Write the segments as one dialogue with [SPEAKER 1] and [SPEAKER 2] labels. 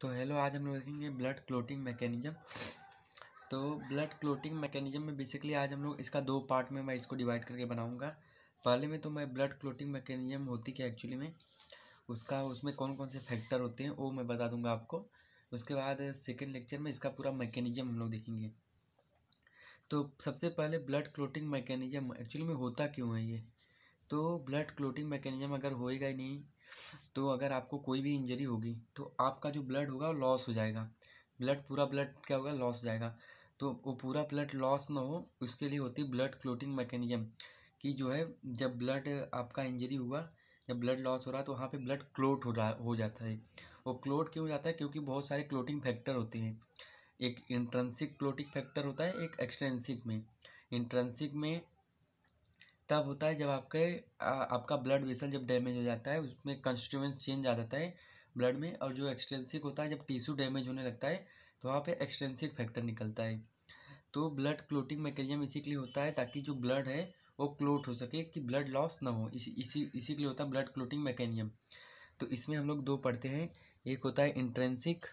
[SPEAKER 1] तो हेलो आज हम लोग देखेंगे ब्लड क्लोटिंग मैकेनिज्म तो ब्लड क्लोटिंग मैकेनिज्म में बेसिकली आज हम लोग इसका दो पार्ट में मैं इसको डिवाइड करके बनाऊंगा पहले में तो मैं ब्लड क्लोटिंग मैकेनिज्म होती क्या एक्चुअली में उसका उसमें कौन कौन से फैक्टर होते हैं वो मैं बता दूंगा आपको उसके बाद सेकेंड लेक्चर में इसका पूरा मैकेनिज्म हम लोग देखेंगे तो सबसे पहले ब्लड क्लोटिंग मैकेनिज्म एक्चुअली में होता क्यों है ये तो ब्लड क्लोटिंग मैकेनिज्म अगर होएगा ही नहीं तो अगर आपको कोई भी इंजरी होगी तो आपका जो ब्लड होगा वो लॉस हो जाएगा ब्लड पूरा ब्लड क्या होगा लॉस हो जाएगा तो वो पूरा ब्लड लॉस ना हो उसके लिए होती ब्लड क्लोटिंग मैकेनिज्म कि जो है जब ब्लड आपका इंजरी हुआ जब ब्लड लॉस हो रहा है तो वहाँ पे ब्लड क्लोट हो रहा हो जाता है वो क्लोट क्यों हो जाता है क्योंकि बहुत सारे क्लोटिंग फैक्टर होते हैं एक इंट्रेंसिक क्लोटिंग फैक्टर होता है एक एक्सट्रेंसिक में इंट्रेंसिक में तब होता है जब आपके आ, आपका ब्लड वेसल जब डैमेज हो जाता है उसमें कंस्टिट्यूंस चेंज आ जाता है ब्लड में और जो एक्सटेंसिक होता है जब टिश्यू डैमेज होने लगता है तो वहाँ पे एक्सटेंसिक फैक्टर निकलता है तो ब्लड क्लोटिंग मैकेनिज्म इसी के लिए होता है ताकि जो ब्लड है वो क्लोट हो सके कि ब्लड लॉस ना हो इसी इसी इसी के लिए होता है ब्लड क्लोटिंग मैकेनियम तो इसमें हम लोग दो पढ़ते हैं एक होता है इंट्रेंसिक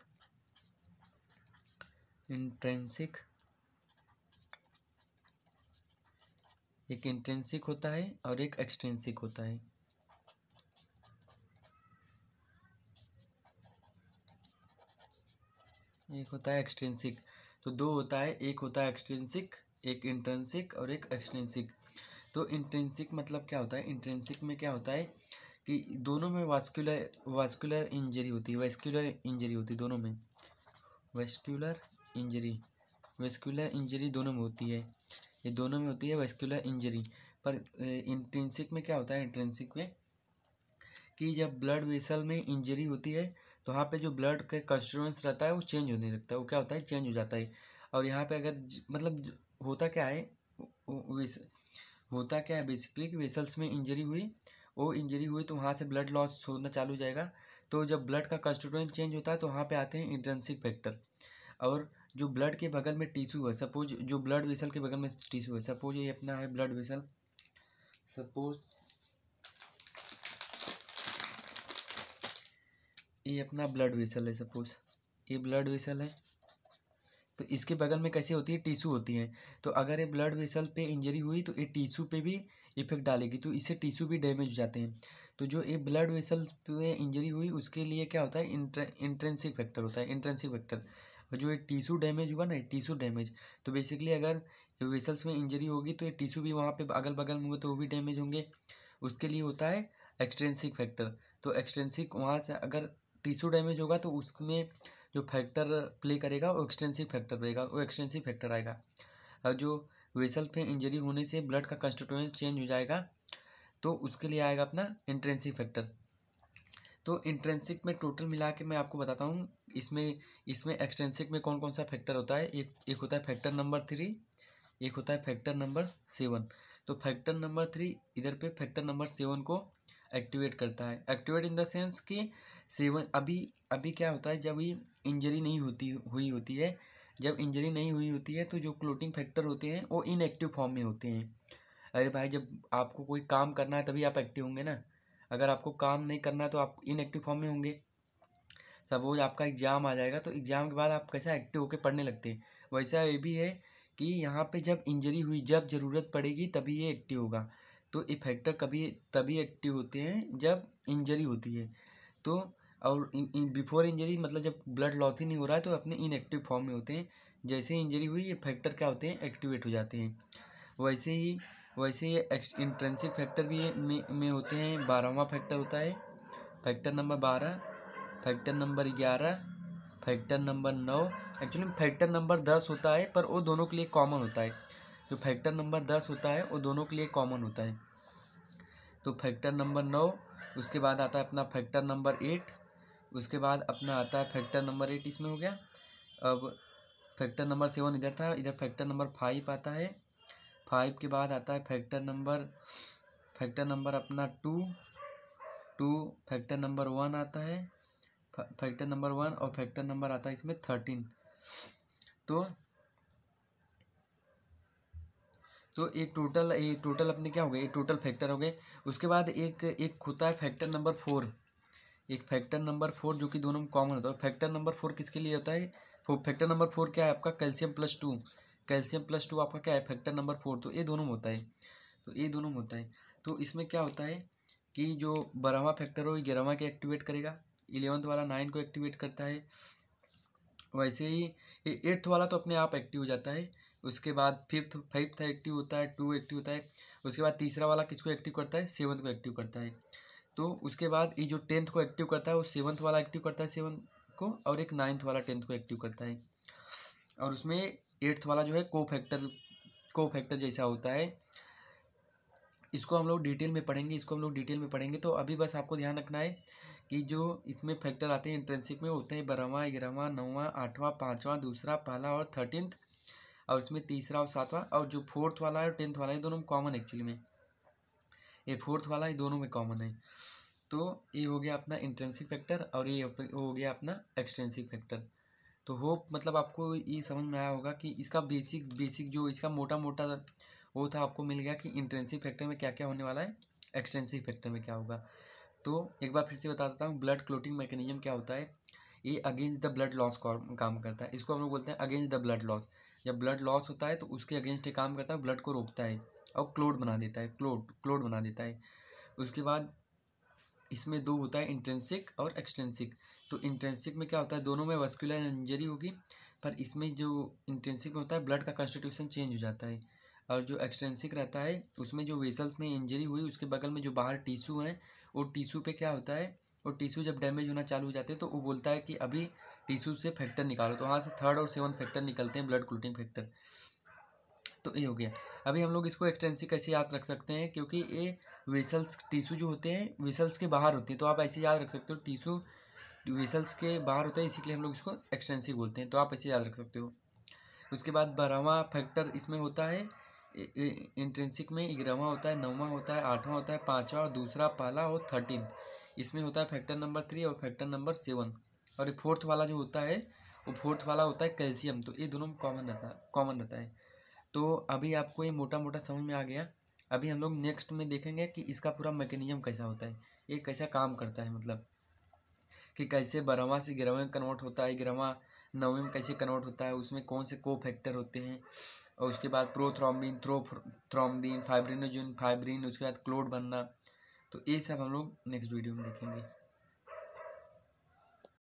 [SPEAKER 1] इंट्रेंसिक एक इंट्रेंसिक होता है और एक एक्सट्रेंसिक होता है एक होता है एक्सट्रेंसिक तो दो होता है एक होता है एक्सट्रेंसिक एक इंट्रेंसिक और एक एक्सट्रेंसिक तो इंट्रेंसिक मतलब क्या होता है इंट्रेंसिक में क्या होता है कि दोनों में वास्कुलर वास्कुलर इंजरी होती है वेस्कुलर इंजरी होती है दोनों में वेस्कुलर इंजरी वेस्कुलर इंजरी दोनों में होती है ये दोनों में होती है वेस्कुलर इंजरी पर इंट्रेंसिक में क्या होता है इंट्रेंसिक में कि जब ब्लड वेसल में इंजरी होती है तो वहाँ पे जो ब्लड का कंस्टिटेंस रहता है वो चेंज होने लगता है वो क्या होता है चेंज हो जाता है और यहाँ पे अगर मतलब होता क्या है होता क्या है बेसिकली कि वेसल्स में इंजरी हुई वो इंजरी हुई तो वहाँ से ब्लड लॉस होना चालू हो जाएगा तो जब ब्लड का कंस्टिटेंस चेंज होता है तो वहाँ पर आते हैं इंट्रेंसिक फैक्टर और जो ब्लड के बगल में टिश्यू है सपोज जो ब्लड वेसल के बगल में टिश्यू है सपोज ये अपना है ब्लड वेसल सपोज ये अपना ब्लड वेसल है सपोज ये ब्लड वेसल है तो इसके बगल में कैसे होती है टिश्यू होती है तो अगर ये ब्लड वेसल पे इंजरी हुई तो ये टिश्यू पे भी इफेक्ट डालेगी तो इससे टिश्यू भी डैमेज हो जाते हैं तो जो ये ब्लड वेसल पे इंजरी हुई उसके लिए क्या होता है इंट्रेंसिक फैक्टर होता है इंट्रेंसिक फैक्टर और जो ये टीशू डैमेज हुआ ना टीशू डैमेज तो बेसिकली अगर वेसल्स में इंजरी होगी तो ये टिशू भी वहाँ पे अगल बगल में होंगे तो वो भी डैमेज होंगे उसके लिए होता है एक्सटेंसिक फैक्टर तो एक्सटेंसिक वहाँ से अगर टिशू डैमेज होगा तो उसमें जो फैक्टर प्ले करेगा वो एक्सटेंसिव फैक्टर रहेगा वो एक्सटेंसिव फैक्टर आएगा और जो वेसल पे इंजरी होने से ब्लड का कंस्टिट्यूंस चेंज हो जाएगा तो उसके लिए आएगा अपना इंटेंसिव फैक्टर तो इंट्रेंसिक में टोटल मिला के मैं आपको बताता हूँ इसमें इसमें एक्सट्रेंसिक में कौन कौन सा फैक्टर होता है एक एक होता है फैक्टर नंबर थ्री एक होता है फैक्टर नंबर सेवन तो फैक्टर नंबर थ्री इधर पे फैक्टर नंबर सेवन को एक्टिवेट करता है एक्टिवेट इन द सेंस कि सेवन अभी अभी क्या होता है जब ये इंजरी नहीं होती हुई होती है जब इंजरी नहीं हुई होती है तो जो क्लोटिंग फैक्टर होते हैं वो इनएक्टिव फॉर्म में होते हैं अरे भाई जब आपको कोई काम करना है तभी आप एक्टिव होंगे ना अगर आपको काम नहीं करना है तो आप इनएक्टिव फॉर्म में होंगे सपोज आपका एग्ज़ाम आ जाएगा तो एग्ज़ाम के बाद आप कैसा एक्टिव होकर पढ़ने लगते हैं वैसा ये भी है कि यहाँ पे जब इंजरी हुई जब ज़रूरत पड़ेगी तभी ये एक्टिव होगा तो ये फैक्टर कभी तभी एक्टिव होते हैं जब इंजरी होती है तो और बिफोर इंजरी मतलब जब ब्लड लॉस ही नहीं हो रहा है तो अपने इनएक्टिव फॉर्म में होते हैं जैसे इंजरी हुई ये फैक्टर क्या होते हैं एक्टिवेट हो जाते हैं वैसे ही वैसे ये इंट्रेंसिक फैक्टर भी में, में होते हैं बारहवा फैक्टर होता है फैक्टर नंबर बारह फैक्टर नंबर ग्यारह फैक्टर नंबर नौ एक्चुअली फैक्टर नंबर दस होता है पर वो दोनों के लिए कॉमन होता है जो फैक्टर नंबर दस होता है वो दोनों के लिए कॉमन होता है तो फैक्टर नंबर नौ उसके बाद आता है अपना फैक्टर नंबर एट उसके बाद अपना आता है फैक्टर नंबर एट इसमें हो गया अब फैक्टर नंबर सेवन इधर था इधर फैक्टर नंबर फाइव आता है फाइव के बाद आता है फैक्टर नंबर फैक्टर नंबर अपना two two factor number one आता है फैक्टर नंबर वन और फैक्टर नंबर आता है इसमें थर्टीन तो तो ये टोटल ये टोटल अपने क्या हो गए टोटल फैक्टर हो गए उसके बाद एक एक होता है फैक्टर नंबर फोर एक फैक्टर नंबर फोर जो कि दोनों में कॉमन होता है फैक्टर नंबर फोर किसके लिए होता है फैक्टर नंबर फोर क्या है आपका calcium plus two calcium plus two आपका क्या है फैक्टर नंबर फोर तो ये दोनों में होता है तो ये दोनों में होता है तो इसमें क्या होता है कि जो बारहवा फैक्टर हो ये ग्यारहवा के एक्टिवेट करेगा इलेवंथ वाला नाइन को एक्टिवेट करता है वैसे ही एट्थ वाला तो अपने आप एक्टिव हो जाता है उसके बाद फिफ्थ फिफ्थ एक्टिव होता है टू एक्टिव होता है उसके बाद तीसरा वाला किसको एक्टिव करता है सेवन्थ को एक्टिव करता है तो उसके बाद ये जो टेंथ को एक्टिव करता है वो सेवन्थ वाला एक्टिव करता है सेवन को और एक नाइन्थ वाला टेंथ को एक्टिव करता है और उसमें एट्थ वाला जो है को फैक्टर को फैक्टर जैसा होता है इसको हम लोग डिटेल में पढ़ेंगे इसको हम लोग डिटेल में पढ़ेंगे तो अभी बस आपको ध्यान रखना है कि जो इसमें फैक्टर आते हैं इंटर्नशिप में होते हैं बारहवा ग्यारहवा नौवा आठवां पाँचवा दूसरा पहला और थर्टीनथ और इसमें तीसरा और सातवां और जो फोर्थ वाला है और टेंथ वाला है दोनों में कॉमन एक्चुअली में ये फोर्थ वाला ये दोनों में कॉमन है तो ये हो गया अपना इंट्रेंसिक फैक्टर और ये हो गया अपना एक्सटेंसिक फैक्टर तो होप मतलब आपको ये समझ में आया होगा कि इसका बेसिक बेसिक जो इसका मोटा मोटा वो था आपको मिल गया कि इंटेंसिव फैक्टर में क्या क्या होने वाला है एक्सटेंसिव फैक्टर में क्या होगा तो एक बार फिर से बता देता हूँ ब्लड क्लोटिंग मैकेनिज्म क्या होता है ये अगेंस्ट द ब्लड लॉस काम करता है इसको हम लोग बोलते हैं अगेंस्ट द ब्लड लॉस जब ब्लड लॉस होता है तो उसके अगेंस्ट ये काम करता है ब्लड को रोकता है और क्लोड बना देता है क्लोड क्लोड बना देता है उसके बाद इसमें दो होता है इंट्रेंसिक और एक्सटेंसिक तो इंट्रेंसिक में क्या होता है दोनों में वस्कुलर इंजरी होगी पर इसमें जो इंटेंसिक में होता है ब्लड का कंस्टिट्यूशन चेंज हो जाता है और जो एक्सटेंसिक रहता है उसमें जो वेसल्स में इंजरी हुई उसके बगल में जो बाहर टीशू हैं वो टीशू पे क्या होता है वो टीशू जब डैमेज होना चालू हो जाते हैं तो वो बोलता है कि अभी टिशू से फैक्टर निकालो तो वहाँ से थर्ड और सेवन फैक्टर निकलते हैं ब्लड क्लोटिंग फैक्टर तो ये हो गया अभी हम लोग इसको एक्सटेंसिव कैसे याद रख सकते हैं क्योंकि ये वेसल्स टिश्यू जो होते हैं वेसल्स के बाहर होते हैं तो आप ऐसे याद रख सकते हो टिश्यू वेसल्स के बाहर होता है इसीलिए हम लोग इसको एक्सटेंसिव बोलते हैं तो आप ऐसे याद रख सकते हो उसके बाद बारहवा फैक्टर इसमें होता है इंट्रेंसिक में ग्यारहवा होता है नौवा होता है आठवां होता है पाँचवा और दूसरा पहला और थर्टीन इसमें होता है फैक्टर नंबर थ्री और फैक्टर नंबर सेवन और फोर्थ वाला जो होता है वो फोर्थ वाला होता है कैल्शियम तो ये दोनों कॉमन रहता है कॉमन रहता है तो अभी आपको ये मोटा मोटा समझ में आ गया अभी हम लोग नेक्स्ट में देखेंगे कि इसका पूरा मैकेनिज्म कैसा होता है ये कैसा काम करता है मतलब कि कैसे बारहवा से ग्यारहवा में कन्वर्ट होता है ग्यारहवा नवे में कैसे कन्वर्ट होता है उसमें कौन से को फैक्टर होते हैं और उसके बाद prothrombin thro thrombin fibrinogen fibrin उसके बाद क्लोड बनना तो ये सब हम लोग नेक्स्ट वीडियो में देखेंगे